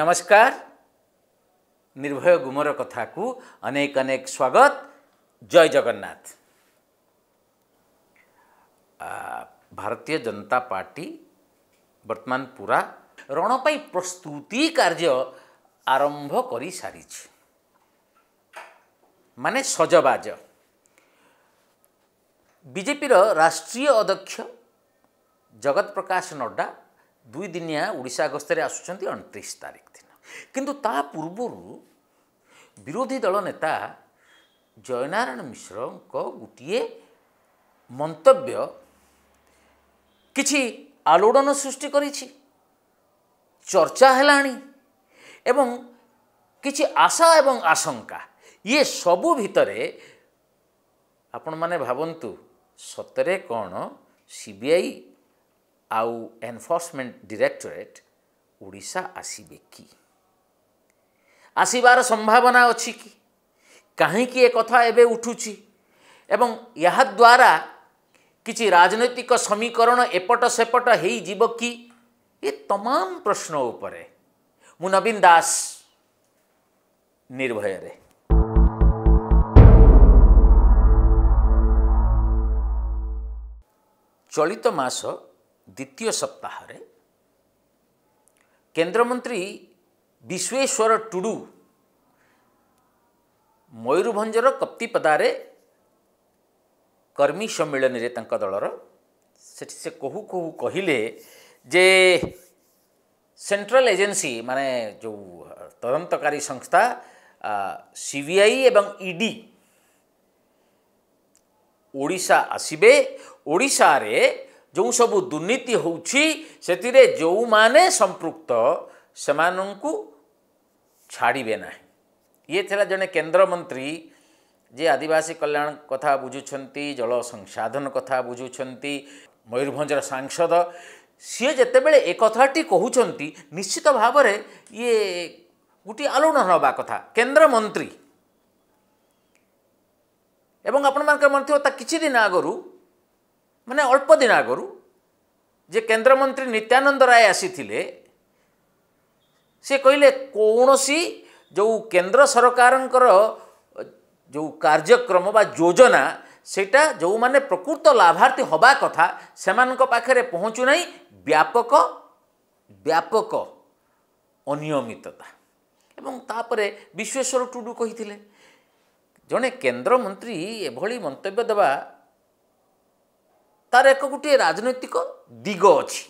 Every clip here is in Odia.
नमस्कार निर्भय गुमर कथा को अनेक अनेक स्वागत जय जगन्नाथ भारतीय जनता पार्टी ବର୍ତ୍ତମାନ ପୁରା ରଣ ପାଇଁ ପ୍ରସ୍ତୁତି କାର୍ଯ୍ୟ ଆରମ୍ଭ କରିସାରିଛି ମାନେ ସଜବାଜ ବିଜେପିର ରାଷ୍ଟ୍ରୀୟ ଅଧ୍ୟକ୍ଷ ଜଗତ ପ୍ରକାଶ ନଡ୍ଡା ଦୁଇଦିନିଆ ଓଡ଼ିଶା ଗସ୍ତରେ ଆସୁଛନ୍ତି ଅଣତିରିଶ ତାରିଖ ଦିନ କିନ୍ତୁ ତା ପୂର୍ବରୁ ବିରୋଧୀ ଦଳ ନେତା ଜୟନାରାୟଣ ମିଶ୍ରଙ୍କ ଗୋଟିଏ ମନ୍ତବ୍ୟ କିଛି ଆଲୋଡ଼ନ ସୃଷ୍ଟି କରିଛି ଚର୍ଚ୍ଚା ହେଲାଣି ଏବଂ କିଛି ଆଶା ଏବଂ ଆଶଙ୍କା ଇଏ ସବୁ ଭିତରେ ଆପଣମାନେ ଭାବନ୍ତୁ ସତରେ କ'ଣ ସି ବି ଆଇ ଆଉ ଏନ୍ଫୋର୍ସମେଣ୍ଟ ଡିରେକ୍ଟୋରେଟ୍ ଓଡ଼ିଶା ଆସିବେ କି ଆସିବାର ସମ୍ଭାବନା ଅଛି କି କାହିଁକି ଏ କଥା ଏବେ ଉଠୁଛି ଏବଂ ଏହାଦ୍ୱାରା କିଛି ରାଜନୈତିକ ସମୀକରଣ ଏପଟ ସେପଟ ହୋଇଯିବ କି ଏ ତମାମ ପ୍ରଶ୍ନ ଉପରେ ମୁଁ ନବୀନ ଦାସ ନିର୍ଭୟରେ ଚଳିତ ମାସ द्वितीय सप्ताह केन्द्र मंत्री विश्वेश्वर टुडु मयूरभर कप्तिपदार कर्मी सम्मेलन दल से कहू कहू कहले जे सेंट्रल एजेंसी माने जो तदंतकारी संस्था सीबीआई एवं ईडी ईडी ओडा आसबे ओडा ଯେଉଁ ସବୁ ଦୁର୍ନୀତି ହେଉଛି ସେଥିରେ ଯେଉଁମାନେ ସମ୍ପୃକ୍ତ ସେମାନଙ୍କୁ ଛାଡ଼ିବେ ନାହିଁ ଇଏ ଥିଲା ଜଣେ କେନ୍ଦ୍ରମନ୍ତ୍ରୀ ଯିଏ ଆଦିବାସୀ କଲ୍ୟାଣ କଥା ବୁଝୁଛନ୍ତି ଜଳ ସଂସାଧନ କଥା ବୁଝୁଛନ୍ତି ମୟୂରଭଞ୍ଜର ସାଂସଦ ସିଏ ଯେତେବେଳେ ଏ କଥାଟି କହୁଛନ୍ତି ନିଶ୍ଚିତ ଭାବରେ ଇଏ ଗୋଟିଏ ଆଲୋଡ଼ନ ହେବା କଥା କେନ୍ଦ୍ରମନ୍ତ୍ରୀ ଏବଂ ଆପଣମାନଙ୍କର ମଧ୍ୟ ତା କିଛି ଦିନ ଆଗରୁ ମାନେ ଅଳ୍ପ ଦିନ ଆଗରୁ ଯେ କେନ୍ଦ୍ରମନ୍ତ୍ରୀ ନିତ୍ୟାନନ୍ଦ ରାୟ ଆସିଥିଲେ ସେ କହିଲେ କୌଣସି ଯେଉଁ କେନ୍ଦ୍ର ସରକାରଙ୍କର ଯେଉଁ କାର୍ଯ୍ୟକ୍ରମ ବା ଯୋଜନା ସେଇଟା ଯେଉଁମାନେ ପ୍ରକୃତ ଲାଭାର୍ଥୀ ହେବା କଥା ସେମାନଙ୍କ ପାଖରେ ପହଞ୍ଚୁନାହିଁ ବ୍ୟାପକ ବ୍ୟାପକ ଅନିୟମିତତା ଏବଂ ତାପରେ ବିଶ୍ୱେଶ୍ୱର ଟୁଡ଼ୁ କହିଥିଲେ ଜଣେ କେନ୍ଦ୍ରମନ୍ତ୍ରୀ ଏଭଳି ମନ୍ତବ୍ୟ ଦେବା ତାର ଏକ ଗୋଟିଏ ରାଜନୈତିକ ଦିଗ ଅଛି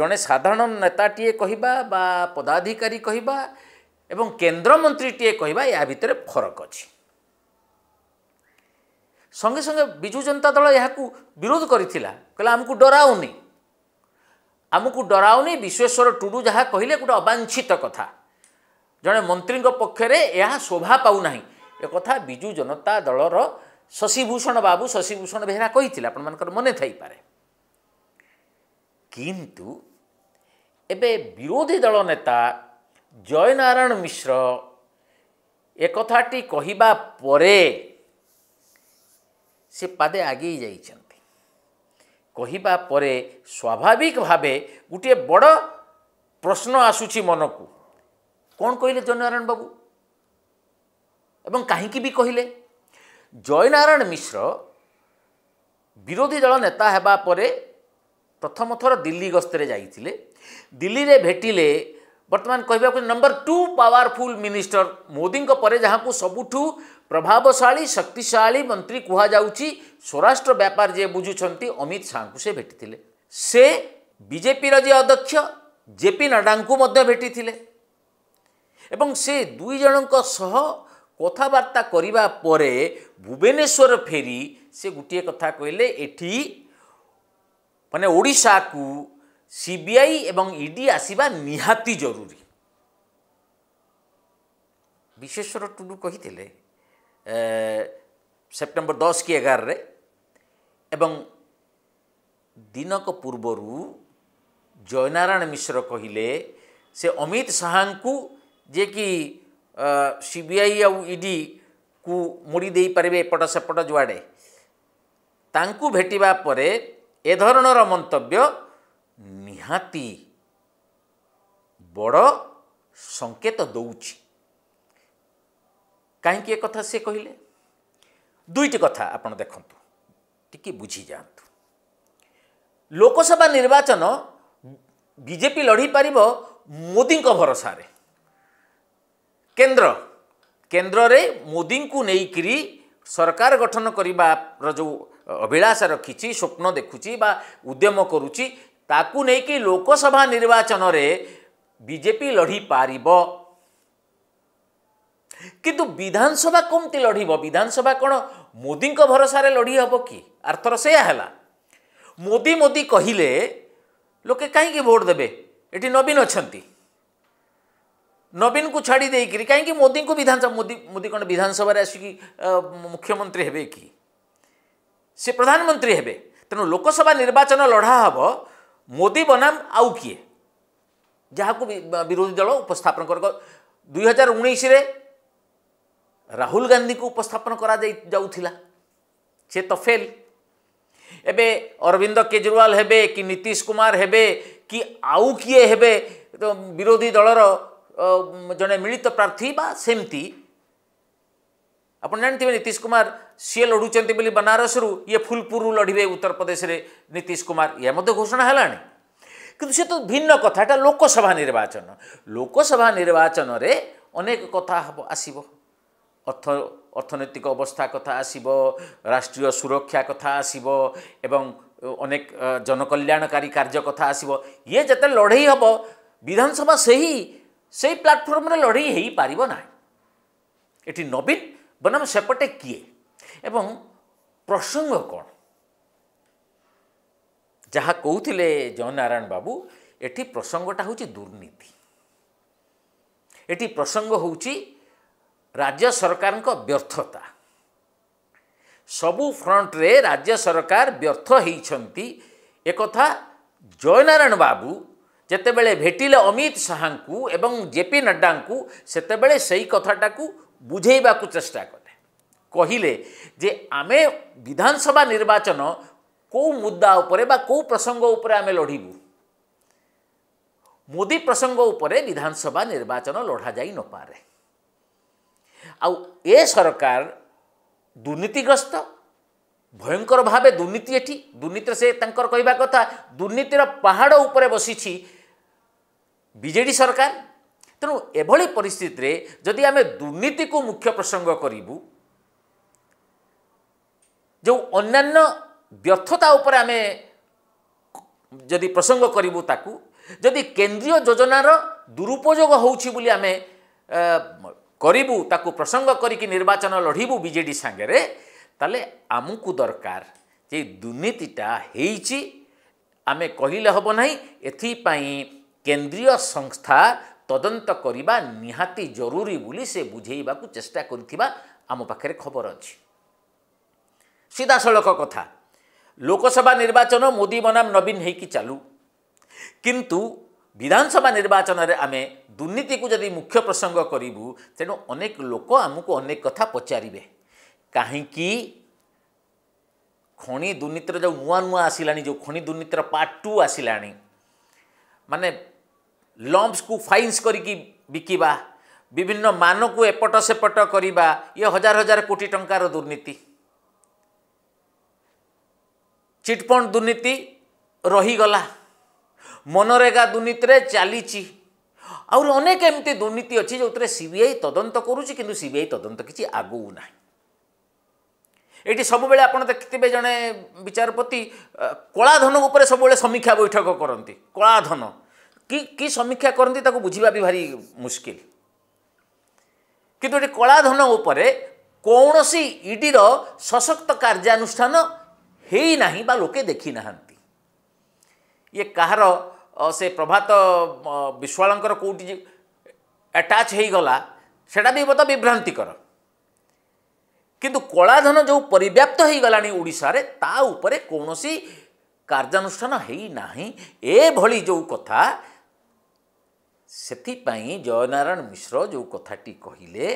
ଜଣେ ସାଧାରଣ ନେତାଟିଏ କହିବା ବା ପଦାଧିକାରୀ କହିବା ଏବଂ କେନ୍ଦ୍ରମନ୍ତ୍ରୀଟିଏ କହିବା ଏହା ଭିତରେ ଫରକ ଅଛି ସଙ୍ଗେ ସଙ୍ଗେ ବିଜୁ ଜନତା ଦଳ ଏହାକୁ ବିରୋଧ କରିଥିଲା କହିଲା ଆମକୁ ଡରାଉନି ଆମକୁ ଡରାଉନି ବିଶ୍ୱେଶ୍ୱର ଟୁଡ଼ୁ ଯାହା କହିଲେ ଗୋଟେ ଅବାଞ୍ଛିତ କଥା ଜଣେ ମନ୍ତ୍ରୀଙ୍କ ପକ୍ଷରେ ଏହା ଶୋଭା ପାଉନାହିଁ ଏ କଥା ବିଜୁ ଜନତା ଦଳର ଶଶିଭୂଷଣ ବାବୁ ଶଶିଭୂଷଣ ବେହେରା କହିଥିଲେ ଆପଣମାନଙ୍କର ମନେ ଥାଇପାରେ କିନ୍ତୁ ଏବେ ବିରୋଧୀ ଦଳ ନେତା ଜୟନାରାୟଣ ମିଶ୍ର ଏକଥାଟି କହିବା ପରେ ସେ ପାଦେ ଆଗେଇ ଯାଇଛନ୍ତି କହିବା ପରେ ସ୍ୱାଭାବିକ ଭାବେ ଗୋଟିଏ ବଡ଼ ପ୍ରଶ୍ନ ଆସୁଛି ମନକୁ କ'ଣ କହିଲେ ଜୟନାରାୟଣ ବାବୁ ଏବଂ କାହିଁକି ବି କହିଲେ ଜୟନାରାୟଣ ମିଶ୍ର ବିରୋଧୀ ଦଳ ନେତା ହେବା ପରେ ପ୍ରଥମ ଥର ଦିଲ୍ଲୀ ଗସ୍ତରେ ଯାଇଥିଲେ ଦିଲ୍ଲୀରେ ଭେଟିଲେ ବର୍ତ୍ତମାନ କହିବାକୁ ନମ୍ବର ଟୁ ପାୱାରଫୁଲ୍ ମିନିଷ୍ଟର ମୋଦିଙ୍କ ପରେ ଯାହାକୁ ସବୁଠୁ ପ୍ରଭାବଶାଳୀ ଶକ୍ତିଶାଳୀ ମନ୍ତ୍ରୀ କୁହାଯାଉଛି ସ୍ୱରାଷ୍ଟ୍ର ବ୍ୟାପାର ଯିଏ ବୁଝୁଛନ୍ତି ଅମିତ ଶାହାଙ୍କୁ ସେ ଭେଟିଥିଲେ ସେ ବିଜେପିର ଯିଏ ଅଧ୍ୟକ୍ଷ ଜେପି ନଡ୍ଡାଙ୍କୁ ମଧ୍ୟ ଭେଟିଥିଲେ ଏବଂ ସେ ଦୁଇ ଜଣଙ୍କ ସହ କଥାବାର୍ତ୍ତା କରିବା ପରେ ଭୁବନେଶ୍ୱର ଫେରି ସେ ଗୋଟିଏ କଥା କହିଲେ ଏଠି ମାନେ ଓଡ଼ିଶାକୁ ସିବିଆଇ ଏବଂ ଇଡି ଆସିବା ନିହାତି ଜରୁରୀ ବିଶ୍ୱେଶ୍ୱର ଟୁଡୁ କହିଥିଲେ ସେପ୍ଟେମ୍ବର ଦଶ କି ଏଗାରରେ ଏବଂ ଦିନକ ପୂର୍ବରୁ ଜୟନାରାୟଣ ମିଶ୍ର କହିଲେ ସେ ଅମିତ ଶାହାଙ୍କୁ ଯିଏକି ସିବିଆଇ ଆଉ ଇଡିକୁ ମୋଡ଼ି ଦେଇପାରିବେ ଏପଟ ସେପଟ ଯୁଆଡ଼େ ତାଙ୍କୁ ଭେଟିବା ପରେ ଏ ଧରଣର ମନ୍ତବ୍ୟ ନିହାତି ବଡ଼ ସଙ୍କେତ ଦେଉଛି କାହିଁକି ଏ କଥା ସେ କହିଲେ ଦୁଇଟି କଥା ଆପଣ ଦେଖନ୍ତୁ ଟିକିଏ ବୁଝିଯାଆନ୍ତୁ ଲୋକସଭା ନିର୍ବାଚନ ବିଜେପି ଲଢ଼ିପାରିବ ମୋଦିଙ୍କ ଭରସାରେ କେନ୍ଦ୍ର କେନ୍ଦ୍ରରେ ମୋଦିଙ୍କୁ ନେଇକିରି ସରକାର ଗଠନ କରିବାର ଯେଉଁ ଅଭିଳାଷ ରଖିଛି ସ୍ୱପ୍ନ ଦେଖୁଛି ବା ଉଦ୍ୟମ କରୁଛି ତାକୁ ନେଇକି ଲୋକସଭା ନିର୍ବାଚନରେ ବିଜେପି ଲଢ଼ିପାରିବ କିନ୍ତୁ ବିଧାନସଭା କେମିତି ଲଢ଼ିବ ବିଧାନସଭା କ'ଣ ମୋଦିଙ୍କ ଭରସାରେ ଲଢ଼ି ହେବ କି ଆର୍ଥର ସେଇଆ ହେଲା ମୋଦି ମୋଦି କହିଲେ ଲୋକେ କାହିଁକି ଭୋଟ୍ ଦେବେ ଏଠି ନବୀନ ଅଛନ୍ତି नवीन को छाड़ी देकर कहीं मोदी को विधानसभा मोदी मोदी कौन विधानसभा आसिक मुख्यमंत्री हे कि सी प्रधानमंत्री हे तेणु लोकसभा निर्वाचन लड़ा हे मोदी बनाम आउ किए जहाँ को विरोधी दल उपस्थापन कर दुई हजार राहुल गांधी को उपस्थापन कर जा तो फेल एबे अरविंद केजरीवाल हे कि नीतीश कुमार हे कि आउ किए हे तो विरोधी दलर ଜଣେ ମିଳିତ ପ୍ରାର୍ଥୀ ବା ସେମିତି ଆପଣ ଜାଣିଥିବେ ନୀତିଶ କୁମାର ସିଏ ଲଢ଼ୁଛନ୍ତି ବୋଲି ବନାରସରୁ ଇଏ ଫୁଲପୁରରୁ ଲଢ଼ିବେ ଉତ୍ତରପ୍ରଦେଶରେ ନୀତିଶ କୁମାର ଏହା ମଧ୍ୟ ଘୋଷଣା ହେଲାଣି କିନ୍ତୁ ସେ ତ ଭିନ୍ନ କଥା ଏଇଟା ଲୋକସଭା ନିର୍ବାଚନ ଲୋକସଭା ନିର୍ବାଚନରେ ଅନେକ କଥା ହେବ ଆସିବ ଅର୍ଥ ଅର୍ଥନୈତିକ ଅବସ୍ଥା କଥା ଆସିବ ରାଷ୍ଟ୍ରୀୟ ସୁରକ୍ଷା କଥା ଆସିବ ଏବଂ ଅନେକ ଜନକଲ୍ୟାଣକାରୀ କାର୍ଯ୍ୟ କଥା ଆସିବ ଇଏ ଯେତେ ଲଢ଼େଇ ହେବ ବିଧାନସଭା ସେହି ସେଇ ପ୍ଲାଟଫର୍ମରେ ଲଢ଼େଇ ହେଇପାରିବ ନାହିଁ ଏଠି ନବୀନ ବନାମ ସେପଟେ କିଏ ଏବଂ ପ୍ରସଙ୍ଗ କ'ଣ ଯାହା କହୁଥିଲେ ଜୟନାରାୟଣ ବାବୁ ଏଠି ପ୍ରସଙ୍ଗଟା ହେଉଛି ଦୁର୍ନୀତି ଏଠି ପ୍ରସଙ୍ଗ ହେଉଛି ରାଜ୍ୟ ସରକାରଙ୍କ ବ୍ୟର୍ଥତା ସବୁ ଫ୍ରଣ୍ଟରେ ରାଜ୍ୟ ସରକାର ବ୍ୟର୍ଥ ହେଇଛନ୍ତି ଏକଥା ଜୟନାରାୟଣ ବାବୁ ଯେତେବେଳେ ଭେଟିଲେ ଅମିତ ଶାହାଙ୍କୁ ଏବଂ ଜେ ପି ନଡ୍ଡାଙ୍କୁ ସେତେବେଳେ ସେଇ କଥାଟାକୁ ବୁଝେଇବାକୁ ଚେଷ୍ଟା କଲେ କହିଲେ ଯେ ଆମେ ବିଧାନସଭା ନିର୍ବାଚନ କେଉଁ ମୁଦ୍ଦା ଉପରେ ବା କେଉଁ ପ୍ରସଙ୍ଗ ଉପରେ ଆମେ ଲଢ଼ିବୁ ମୋଦି ପ୍ରସଙ୍ଗ ଉପରେ ବିଧାନସଭା ନିର୍ବାଚନ ଲଢ଼ାଯାଇ ନପାରେ ଆଉ ଏ ସରକାର ଦୁର୍ନୀତିଗ୍ରସ୍ତ ଭୟଙ୍କର ଭାବେ ଦୁର୍ନୀତି ଏଠି ଦୁର୍ନୀତିର ସେ ତାଙ୍କର କହିବା କଥା ଦୁର୍ନୀତିର ପାହାଡ଼ ଉପରେ ବସିଛି ବିଜେଡ଼ି ସରକାର ତେଣୁ ଏଭଳି ପରିସ୍ଥିତିରେ ଯଦି ଆମେ ଦୁର୍ନୀତିକୁ ମୁଖ୍ୟ ପ୍ରସଙ୍ଗ କରିବୁ ଯେଉଁ ଅନ୍ୟାନ୍ୟ ବ୍ୟର୍ଥତା ଉପରେ ଆମେ ଯଦି ପ୍ରସଙ୍ଗ କରିବୁ ତାକୁ ଯଦି କେନ୍ଦ୍ରୀୟ ଯୋଜନାର ଦୁରୁପଯୋଗ ହେଉଛି ବୋଲି ଆମେ କରିବୁ ତାକୁ ପ୍ରସଙ୍ଗ କରିକି ନିର୍ବାଚନ ଲଢ଼ିବୁ ବିଜେଡ଼ି ସାଙ୍ଗରେ ତାହେଲେ ଆମକୁ ଦରକାର ଯେ ଦୁର୍ନୀତିଟା ହେଇଛି ଆମେ କହିଲେ ହେବ ନାହିଁ ଏଥିପାଇଁ କେନ୍ଦ୍ରୀୟ ସଂସ୍ଥା ତଦନ୍ତ କରିବା ନିହାତି ଜରୁରୀ ବୋଲି ସେ ବୁଝେଇବାକୁ ଚେଷ୍ଟା କରିଥିବା ଆମ ପାଖରେ ଖବର ଅଛି ସିଧାସଳଖ କଥା ଲୋକସଭା ନିର୍ବାଚନ ମୋଦି ବନାମ ନବୀନ ହେଇକି ଚାଲୁ କିନ୍ତୁ ବିଧାନସଭା ନିର୍ବାଚନରେ ଆମେ ଦୁର୍ନୀତିକୁ ଯଦି ମୁଖ୍ୟ ପ୍ରସଙ୍ଗ କରିବୁ ତେଣୁ ଅନେକ ଲୋକ ଆମକୁ ଅନେକ କଥା ପଚାରିବେ କାହିଁକି ଖଣି ଦୁର୍ନୀତିର ଯେଉଁ ନୂଆ ନୂଆ ଆସିଲାଣି ଯେଉଁ ଖଣି ଦୁର୍ନୀତିର ପାର୍ଟ ଟୁ ଆସିଲାଣି ମାନେ ଲମ୍ପସ୍କୁ ଫାଇନ୍ସ କରିକି ବିକିବା ବିଭିନ୍ନ ମାନକୁ ଏପଟ ସେପଟ କରିବା ଇଏ ହଜାର ହଜାର କୋଟି ଟଙ୍କାର ଦୁର୍ନୀତି ଚିଟ୍ଫଣ୍ଡ ଦୁର୍ନୀତି ରହିଗଲା ମନରେଗା ଦୁର୍ନୀତିରେ ଚାଲିଛି ଆହୁରି ଅନେକ ଏମିତି ଦୁର୍ନୀତି ଅଛି ଯେଉଁଥିରେ ସିବିଆଇ ତଦନ୍ତ କରୁଛି କିନ୍ତୁ ସିବିଆଇ ତଦନ୍ତ କିଛି ଆଗଉ ନାହିଁ ଏଇଠି ସବୁବେଳେ ଆପଣ ଦେଖିଥିବେ ଜଣେ ବିଚାରପତି କଳାଧନ ଉପରେ ସବୁବେଳେ ସମୀକ୍ଷା ବୈଠକ କରନ୍ତି କଳାଧନ कि समीक्षा करती बुझा भी भारी मुस्किल कितने कलाधन उपर कौन इडी सशक्त कार्यानुष्ठान ना लोके देखी ना ये कह से प्रभात विश्वाल कौट एटाच हो गला से मत विभ्रांतिकर कि कलाधन जो परिव्याप्त हो गला कौन कार्यानुष्ठान ना ए जो कथा ସେଥିପାଇଁ ଜୟନାରାୟଣ ମିଶ୍ର ଯେଉଁ କଥାଟି କହିଲେ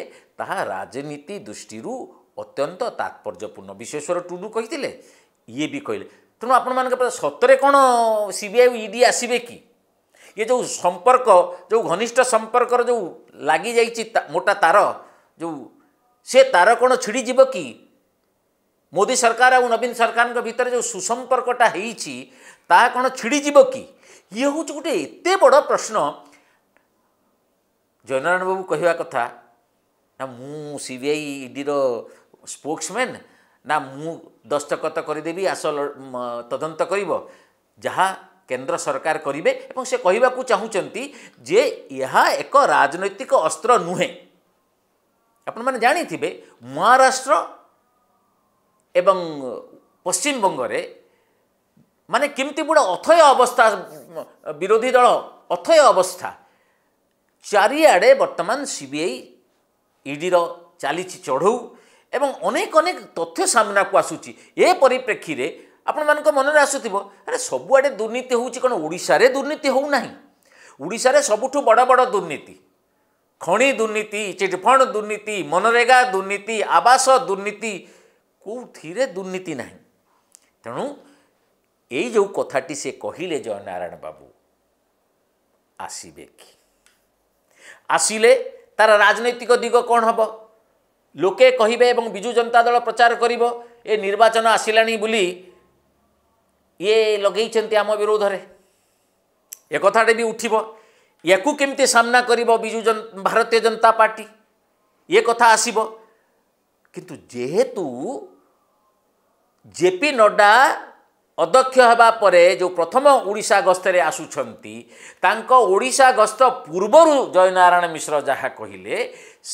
ତାହା ରାଜନୀତି ଦୃଷ୍ଟିରୁ ଅତ୍ୟନ୍ତ ତାତ୍ପର୍ଯ୍ୟପୂର୍ଣ୍ଣ ବିଶ୍ୱେଶ୍ୱର ଟୁଡୁ କହିଥିଲେ ଇଏ ବି କହିଲେ ତେଣୁ ଆପଣମାନଙ୍କ ପାଖରେ ସତରେ କ'ଣ ସି ବି ଆଇ ଇଡି ଆସିବେ କି ଇଏ ଯେଉଁ ସମ୍ପର୍କ ଯେଉଁ ଘନିଷ୍ଠ ସମ୍ପର୍କର ଯେଉଁ ଲାଗିଯାଇଛି ମୋଟା ତାର ଯେଉଁ ସେ ତାର କ'ଣ ଛିଡ଼ିଯିବ କି ମୋଦି ସରକାର ଆଉ ନବୀନ ସରକାରଙ୍କ ଭିତରେ ଯେଉଁ ସୁସମ୍ପର୍କଟା ହେଇଛି ତାହା କ'ଣ ଛିଡ଼ିଯିବ କି ଇଏ ହେଉଛି ଗୋଟେ ଏତେ ବଡ଼ ପ୍ରଶ୍ନ ଜୟନାରାୟଣ ବାବୁ କହିବା କଥା ନା ମୁଁ ସି ବି ଆଇ ଇଡ଼ିର ସ୍ପୋକ୍ସମ୍ୟାନ୍ ନା ମୁଁ ଦସ୍ତଖତ କରିଦେବି ଆସ ତଦନ୍ତ କରିବ ଯାହା କେନ୍ଦ୍ର ସରକାର କରିବେ ଏବଂ ସେ କହିବାକୁ ଚାହୁଁଛନ୍ତି ଯେ ଏହା ଏକ ରାଜନୈତିକ ଅସ୍ତ୍ର ନୁହେଁ ଆପଣମାନେ ଜାଣିଥିବେ ମହାରାଷ୍ଟ୍ର ଏବଂ ପଶ୍ଚିମବଙ୍ଗରେ ମାନେ କେମିତି ଗୋଟେ ଅଥୟ ଅବସ୍ଥା ବିରୋଧୀ ଦଳ ଅଥୟ ଅବସ୍ଥା ଚାରିଆଡ଼େ ବର୍ତ୍ତମାନ ସି ବି ଆଇ ଇଡ଼ିର ଚାଲିଛି ଚଢ଼ଉ ଏବଂ ଅନେକ ଅନେକ ତଥ୍ୟ ସାମ୍ନାକୁ ଆସୁଛି ଏ ପରିପ୍ରେକ୍ଷୀରେ ଆପଣମାନଙ୍କ ମନରେ ଆସୁଥିବ ଆରେ ସବୁଆଡ଼େ ଦୁର୍ନୀତି ହେଉଛି କ'ଣ ଓଡ଼ିଶାରେ ଦୁର୍ନୀତି ହେଉନାହିଁ ଓଡ଼ିଶାରେ ସବୁଠୁ ବଡ଼ ବଡ଼ ଦୁର୍ନୀତି ଖଣି ଦୁର୍ନୀତି ଚିଟଫଣ୍ଡ ଦୁର୍ନୀତି ମନରେଗା ଦୁର୍ନୀତି ଆବାସ ଦୁର୍ନୀତି କେଉଁଥିରେ ଦୁର୍ନୀତି ନାହିଁ ତେଣୁ ଏଇ ଯେଉଁ କଥାଟି ସେ କହିଲେ ଜୟନାରାୟଣ ବାବୁ ଆସିବେ କି ଆସିଲେ ତା'ର ରାଜନୈତିକ ଦିଗ କ'ଣ ହେବ ଲୋକେ କହିବେ ଏବଂ ବିଜୁ ଜନତା ଦଳ ପ୍ରଚାର କରିବ ଏ ନିର୍ବାଚନ ଆସିଲାଣି ବୋଲି ଇଏ ଲଗେଇଛନ୍ତି ଆମ ବିରୋଧରେ ଏ କଥାଟେ ବି ଉଠିବ ୟାକୁ କେମିତି ସାମ୍ନା କରିବ ବିଜୁ ଜନ ଭାରତୀୟ ଜନତା ପାର୍ଟି ଏ କଥା ଆସିବ କିନ୍ତୁ ଯେହେତୁ ଜେପି ନଡ୍ଡା ଅଧ୍ୟକ୍ଷ ହେବା ପରେ ଯେଉଁ ପ୍ରଥମ ଓଡ଼ିଶା ଗସ୍ତରେ ଆସୁଛନ୍ତି ତାଙ୍କ ଓଡ଼ିଶା ଗସ୍ତ ପୂର୍ବରୁ ଜୟନାରାୟଣ ମିଶ୍ର ଯାହା କହିଲେ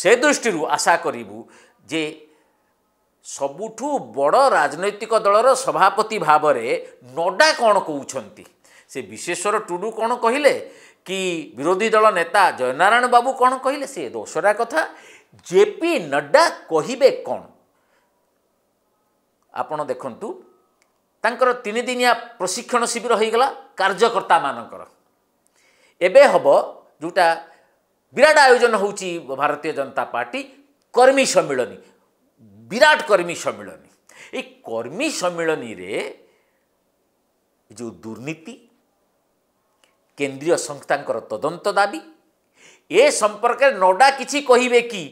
ସେ ଦୃଷ୍ଟିରୁ ଆଶା କରିବୁ ଯେ ସବୁଠୁ ବଡ଼ ରାଜନୈତିକ ଦଳର ସଭାପତି ଭାବରେ ନଡ଼ା କ'ଣ କହୁଛନ୍ତି ସେ ବିଶ୍ୱେଶ୍ୱର ଟୁଡ଼ୁ କ'ଣ କହିଲେ କି ବିରୋଧୀ ଦଳ ନେତା ଜୟନାରାୟଣ ବାବୁ କ'ଣ କହିଲେ ସେ ଦୋସରା କଥା ଜେ ପି ନଡ୍ଡା କହିବେ କ'ଣ ଆପଣ ଦେଖନ୍ତୁ ତାଙ୍କର ତିନିଦିନିଆ ପ୍ରଶିକ୍ଷଣ ଶିବିର ହୋଇଗଲା କାର୍ଯ୍ୟକର୍ତ୍ତାମାନଙ୍କର ଏବେ ହେବ ଯେଉଁଟା ବିରାଟ ଆୟୋଜନ ହେଉଛି ଭାରତୀୟ ଜନତା ପାର୍ଟି କର୍ମୀ ସମ୍ମିଳନୀ ବିରାଟ କର୍ମୀ ସମ୍ମିଳନୀ এই কর্মী সম্মিলনীরে ଯେଉଁ ଦୁର୍ନୀତି କେନ୍ଦ୍ରୀୟ ସଂସ୍ଥାଙ୍କର ତଦନ୍ତ ଦାବି ଏ ସମ୍ପର୍କରେ ନଡ଼ା କିଛି କହିବେ କି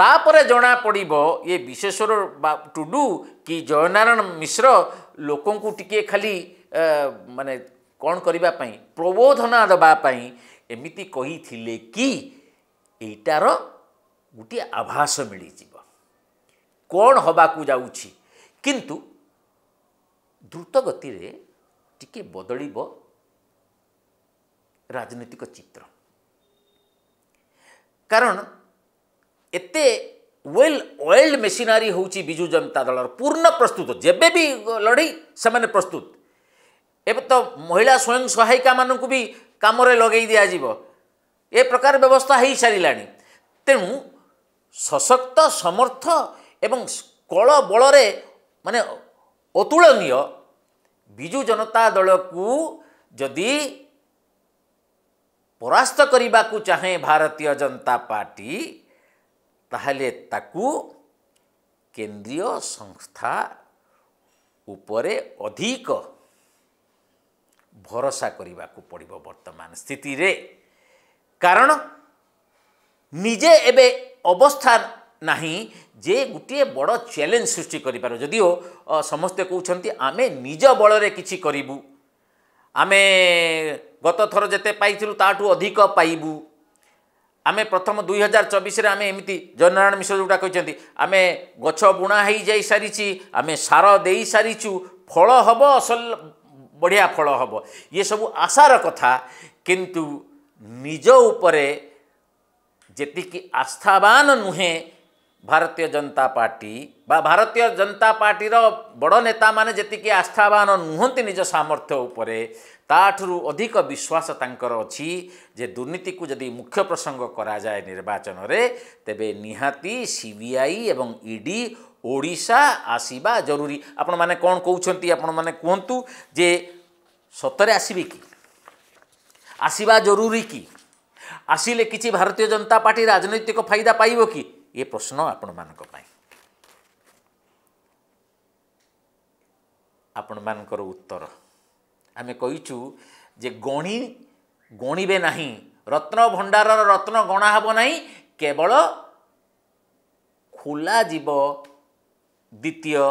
ତାପରେ ଜଣାପଡ଼ିବ ଏ ବିଶେଶ୍ୱର ବା ଟୁଡ଼ୁ କି ଜୟନାରାୟଣ ମିଶ୍ର ଲୋକଙ୍କୁ ଟିକିଏ ଖାଲି ମାନେ କ'ଣ କରିବା ପାଇଁ ପ୍ରବୋଧନା ଦେବା ପାଇଁ ଏମିତି କହିଥିଲେ କି ଏଇଟାର ଗୋଟିଏ ଆଭାସ ମିଳିଯିବ କ'ଣ ହେବାକୁ ଯାଉଛି କିନ୍ତୁ ଦ୍ରୁତଗତିରେ ଟିକିଏ ବଦଳିବ ରାଜନୈତିକ ଚିତ୍ର କାରଣ ଏତେ ୱେଲ୍ ଅଏଲ୍ଡ ମେସିନାରୀ ହେଉଛି ବିଜୁ ଜନତା ଦଳର ପୂର୍ଣ୍ଣ ପ୍ରସ୍ତୁତ ଯେବେ ବି ଲଢ଼େଇ ସେମାନେ ପ୍ରସ୍ତୁତ ଏବେ ତ ମହିଳା ସ୍ୱୟଂ ସହାୟିକାମାନଙ୍କୁ ବି କାମରେ ଲଗାଇ ଦିଆଯିବ ଏ ପ୍ରକାର ବ୍ୟବସ୍ଥା ହୋଇସାରିଲାଣି ତେଣୁ ସଶକ୍ତ ସମର୍ଥ ଏବଂ କଳ ବଳରେ ମାନେ ଅତୁଳନୀୟ ବିଜୁ ଜନତା ଦଳକୁ ଯଦି ପରାସ୍ତ କରିବାକୁ ଚାହେଁ ଭାରତୀୟ ଜନତା ପାର୍ଟି ତାହେଲେ ତାକୁ କେନ୍ଦ୍ରୀୟ ସଂସ୍ଥା ଉପରେ ଅଧିକ ଭରସା କରିବାକୁ ପଡ଼ିବ ବର୍ତ୍ତମାନ ସ୍ଥିତିରେ କାରଣ ନିଜେ ଏବେ ଅବସ୍ଥା ନାହିଁ ଯେ ଗୋଟିଏ ବଡ଼ ଚ୍ୟାଲେଞ୍ଜ ସୃଷ୍ଟି କରିପାର ଯଦିଓ ସମସ୍ତେ କହୁଛନ୍ତି ଆମେ ନିଜ ବଳରେ କିଛି କରିବୁ ଆମେ ଗତଥର ଯେତେ ପାଇଥିଲୁ ତାଠୁ ଅଧିକ ପାଇବୁ ଆମେ ପ୍ରଥମ ଦୁଇ ହଜାର ଚବିଶରେ ଆମେ ଏମିତି ଜୟନାରାୟଣ ମିଶ୍ର ଯେଉଁଟା କହିଛନ୍ତି ଆମେ ଗଛ ବୁଣା ହେଇଯାଇସାରିଛି ଆମେ ସାର ଦେଇସାରିଛୁ ଫଳ ହେବ ଅସଲ ବଢ଼ିଆ ଫଳ ହେବ ଇଏ ସବୁ ଆଶାର କଥା କିନ୍ତୁ ନିଜ ଉପରେ ଯେତିକି ଆସ୍ଥାବାନ ନୁହେଁ ଭାରତୀୟ ଜନତା ପାର୍ଟି ବା ଭାରତୀୟ ଜନତା ପାର୍ଟିର ବଡ଼ ନେତାମାନେ ଯେତିକି ଆସ୍ଥାବାନ ନୁହନ୍ତି ନିଜ ସାମର୍ଥ୍ୟ ଉପରେ ତାଠାରୁ ଅଧିକ ବିଶ୍ୱାସ ତାଙ୍କର ଅଛି ଯେ ଦୁର୍ନୀତିକୁ ଯଦି ମୁଖ୍ୟ ପ୍ରସଙ୍ଗ କରାଯାଏ ନିର୍ବାଚନରେ ତେବେ ନିହାତି ସି ବି ଆଇ ଏବଂ ଇଡି ଓଡ଼ିଶା ଆସିବା ଜରୁରୀ ଆପଣମାନେ କ'ଣ କହୁଛନ୍ତି ଆପଣମାନେ କୁହନ୍ତୁ ଯେ ସତରେ ଆସିବେ କି ଆସିବା ଜରୁରୀ କି ଆସିଲେ କିଛି ଭାରତୀୟ ଜନତା ପାର୍ଟି ରାଜନୈତିକ ଫାଇଦା ପାଇବ କି ଏ ପ୍ରଶ୍ନ ଆପଣମାନଙ୍କ ପାଇଁ ଆପଣମାନଙ୍କର ଉତ୍ତର ଆମେ କହିଛୁ ଯେ ଗଣି ଗଣିବେ ନାହିଁ ରତ୍ନ ଭଣ୍ଡାରର ରତ୍ନ ଗଣା ହେବ ନାହିଁ କେବଳ ଖୋଲା ଖୋଲାଯିବ ଦ୍ୱିତୀୟ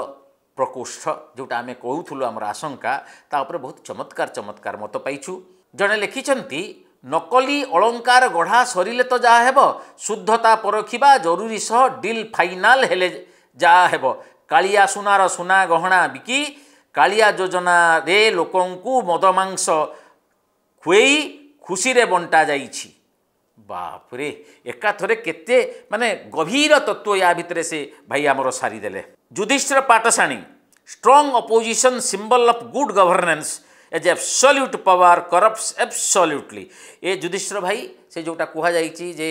ପ୍ରକୋଷ୍ଠ ଯେଉଁଟା ଆମେ କହୁଥିଲୁ ଆମର ଆଶଙ୍କା ତା ଉପରେ ବହୁତ ଚମତ୍କାର ଚମତ୍କାର ମତ ପାଇଛୁ ଜଣେ ଲେଖିଛନ୍ତି ନକଲି ଅଳଙ୍କାର ଗଢ଼ା ସରିଲେ ତ ଯାହା ହେବ ଶୁଦ୍ଧତା ପରଖିବା ଜରୁରୀ ସହ ଡିଲ୍ ଫାଇନାଲ୍ ହେଲେ ଯାହା ହେବ କାଳିଆ ସୁନାର ସୁନା ଗହଣା ବିକି କାଳିଆ ଯୋଜନାରେ ଲୋକଙ୍କୁ ମଦ ମାଂସ ଖୁଆଇ ଖୁସିରେ ବଣ୍ଟା ଯାଇଛି ବାପରେ ଏକାଥରେ କେତେ ମାନେ ଗଭୀର ତତ୍ତ୍ୱ ୟା ଭିତରେ ସେ ଭାଇ ଆମର ସାରିଦେଲେ Yudhishthir Patasani strong opposition symbol of good governance as absolute power corrupts absolutely ए ଯୁଧିଷ୍ଠର ଭାଇ ସେ ଯେଉଁଟା କୁହାଯାଇଛି ଯେ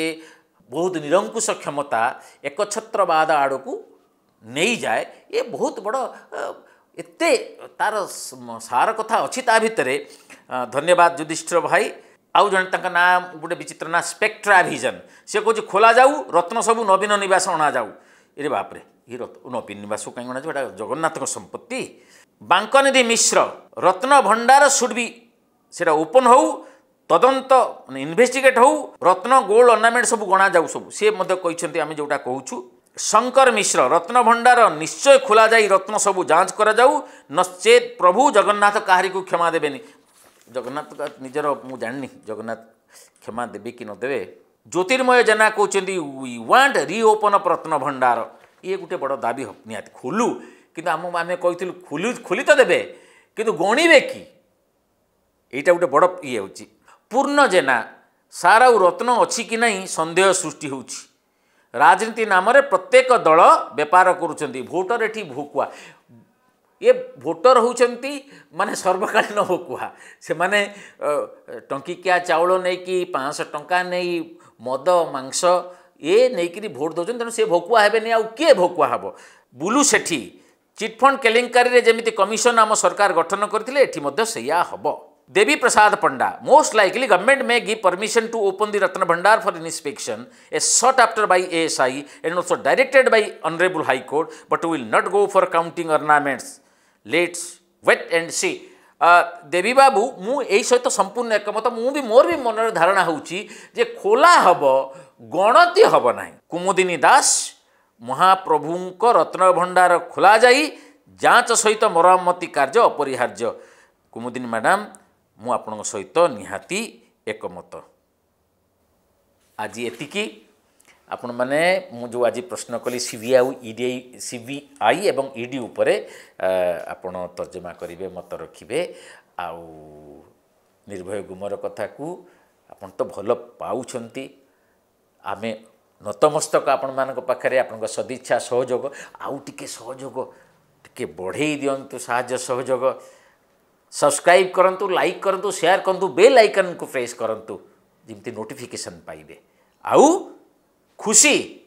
ବହୁତ ନିରଙ୍କୁଶ କ୍ଷମତା ଏକଛତ୍ରବାଦ ଆଡ଼କୁ ନେଇଯାଏ ଏ ବହୁତ ବଡ଼ ଏତେ ତା'ର ସାର କଥା ଅଛି ତା ଭିତରେ ଧନ୍ୟବାଦ ଯୁଧିଷ୍ଠର ଭାଇ ଆଉ ଜଣେ ତାଙ୍କ ନାଁ ଗୋଟେ ବିଚିତ୍ର ନାଁ ସ୍ପେକ୍ଟ୍ରା ଭିଜନ୍ ସେ କହୁଛି ଖୋଲାଯାଉ ରତ୍ନ ସବୁ ନବୀନ ନିବାସ ଅଣାଯାଉ ଏରେ ବାପରେ ରତ୍ନ ପିନ୍ଧିବାସକୁ କାହିଁକି ଗଣାଯିବ ଏଇଟା ଜଗନ୍ନାଥଙ୍କ ସମ୍ପତ୍ତି ବାଙ୍କନିଧି ମିଶ୍ର ରତ୍ନ ଭଣ୍ଡାର ସୁଡ୍ ବି ସେଇଟା ଓପନ୍ ହେଉ ତଦନ୍ତ ମାନେ ଇନଭେଷ୍ଟିଗେଟ୍ ହେଉ ରତ୍ନ ଗୋଲ୍ଡ ଅର୍ଣ୍ଣାମେଣ୍ଟ ସବୁ ଗଣାଯାଉ ସବୁ ସିଏ ମଧ୍ୟ କହିଛନ୍ତି ଆମେ ଯେଉଁଟା କହୁଛୁ ଶଙ୍କର ମିଶ୍ର ରତ୍ନ ଭଣ୍ଡାର ନିଶ୍ଚୟ ଖୋଲାଯାଇ ରତ୍ନ ସବୁ ଯାଞ୍ଚ କରାଯାଉ ନଶ୍ଚେତ୍ ପ୍ରଭୁ ଜଗନ୍ନାଥ କାହାରିକୁ କ୍ଷମା ଦେବେନି ଜଗନ୍ନାଥ ନିଜର ମୁଁ ଜାଣିନି ଜଗନ୍ନାଥ କ୍ଷମା ଦେବେ କି ନଦେବେ ଜ୍ୟୋତିର୍ମୟ ଜେନା କହୁଛନ୍ତି ୱି ୱାଣ୍ଟ ରିଓପନ୍ ରତ୍ନ ଭଣ୍ଡାର ଇଏ ଗୋଟେ ବଡ଼ ଦାବି ନିହାତି ଖୋଲୁ କିନ୍ତୁ ଆମ ଆମେ କହିଥିଲୁ ଖୋଲି ଖୋଲି ତ ଦେବେ କିନ୍ତୁ ଗଣିବେ କି ଏଇଟା ଗୋଟେ ବଡ଼ ଇଏ ହେଉଛି ପୂର୍ଣ୍ଣ ଜେନା ସାର ଆଉ ରତ୍ନ ଅଛି କି ନାହିଁ ସନ୍ଦେହ ସୃଷ୍ଟି ହେଉଛି ରାଜନୀତି ନାମରେ ପ୍ରତ୍ୟେକ ଦଳ ବେପାର କରୁଛନ୍ତି ଭୋଟର ଏଠି ଭୋକୁଆ ଇଏ ଭୋଟର ହେଉଛନ୍ତି ମାନେ ସର୍ବକାଳୀନ ଭୋକୁଆ ସେମାନେ ଟଙ୍କିକିଆ ଚାଉଳ ନେଇକି ପାଞ୍ଚଶହ ଟଙ୍କା ନେଇ ମଦ ମାଂସ ये नहीं भोट दौन तेनाली से भकुआ हे नहीं आउ किए भकुआ हे बुलू सेठी चिटफंड केलेंकारी जमी कमिशन आम सरकार गठन करते हम Devi Prasad Panda most likely government may give permission to open the Ratna Bhandar for inspection a sort after by A S I and also directed by honourable high court but will not go for counting ornaments let's wait and see Devi Babu मुझ सहित संपूर्ण एकमत मुझ भी मोर भी मनरे धारणा हो खोला हम ଗଣତି ହେବ ନାହିଁ କୁମୁଦିନୀ ଦାସ ମହାପ୍ରଭୁଙ୍କ ରତ୍ନଭଣ୍ଡାର ଖୋଲାଯାଇ ଯାଞ୍ଚ ସହିତ ମରାମତି କାର୍ଯ୍ୟ ଅପରିହାର୍ଯ୍ୟ କୁମୁଦିନୀ ମ୍ୟାଡ଼ାମ୍ ମୁଁ ଆପଣଙ୍କ ସହିତ ନିହାତି ଏକମତ ଆଜି ଏତିକି ଆପଣମାନେ ମୁଁ ଯେଉଁ ଆଜି ପ୍ରଶ୍ନ କଲି ସିବିଆଇ ଇଡି ସିବିଆଇ ଏବଂ ଇଡି ଉପରେ ଆପଣ ତର୍ଜମା କରିବେ ମତ ରଖିବେ ଆଉ ନିର୍ଭୟ ଗୁମର କଥାକୁ ଆପଣ ତ ଭଲ ପାଉଛନ୍ତି ଆମେ ନତମସ୍ତକ ଆପଣମାନଙ୍କ ପାଖରେ ଆପଣଙ୍କ ସଦିଚ୍ଛା ସହଯୋଗ ଆଉ ଟିକେ ସହଯୋଗ ଟିକେ ବଢ଼େଇ ଦିଅନ୍ତୁ ସାହାଯ୍ୟ ସହଯୋଗ ସବସ୍କ୍ରାଇବ୍ କରନ୍ତୁ ଲାଇକ୍ କରନ୍ତୁ ସେୟାର କରନ୍ତୁ ବେଲ୍ ଆଇକନ୍କୁ ପ୍ରେସ୍ କରନ୍ତୁ ଯେମିତି ନୋଟିଫିକେସନ୍ ପାଇବେ ଆଉ ଖୁସି